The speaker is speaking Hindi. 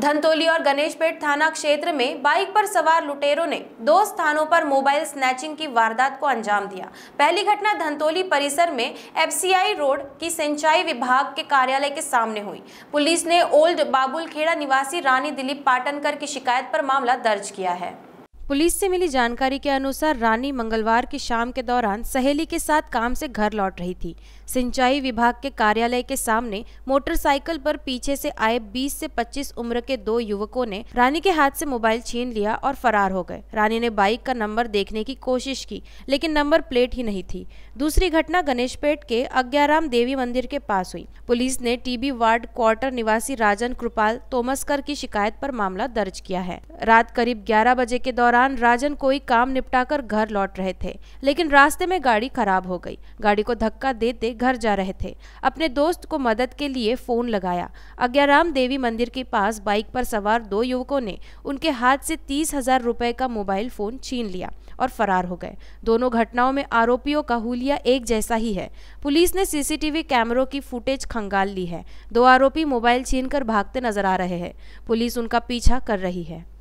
धनतोली और गणेशपेट थाना क्षेत्र में बाइक पर सवार लुटेरों ने दो स्थानों पर मोबाइल स्नैचिंग की वारदात को अंजाम दिया पहली घटना धनतोली परिसर में एफसीआई रोड की सिंचाई विभाग के कार्यालय के सामने हुई पुलिस ने ओल्ड बाबुलखेड़ा निवासी रानी दिलीप पाटनकर की शिकायत पर मामला दर्ज किया है पुलिस से मिली जानकारी के अनुसार रानी मंगलवार की शाम के दौरान सहेली के साथ काम से घर लौट रही थी सिंचाई विभाग के कार्यालय के सामने मोटरसाइकिल पर पीछे से आए 20 से 25 उम्र के दो युवकों ने रानी के हाथ से मोबाइल छीन लिया और फरार हो गए रानी ने बाइक का नंबर देखने की कोशिश की लेकिन नंबर प्लेट ही नहीं थी दूसरी घटना गणेश के अज्ञाराम देवी मंदिर के पास हुई पुलिस ने टीबी वार्ड क्वार्टर निवासी राजन कृपाल तोमस्कर की शिकायत पर मामला दर्ज किया है रात करीब ग्यारह बजे के दौरान दौरान राजन कोई काम निपटाकर घर लौट रहे थे लेकिन रास्ते में गाड़ी खराब हो गई गाड़ी को धक्का देते घर जा रहे थे अपने दोस्त को मदद के लिए फ़ोन लगाया अज्ञाराम देवी मंदिर के पास बाइक पर सवार दो युवकों ने उनके हाथ से तीस हजार रुपए का मोबाइल फ़ोन छीन लिया और फरार हो गए दोनों घटनाओं में आरोपियों का हुलिया एक जैसा ही है पुलिस ने सीसीटीवी कैमरों की फुटेज खंगाल ली है दो आरोपी मोबाइल छीन भागते नजर आ रहे हैं पुलिस उनका पीछा कर रही है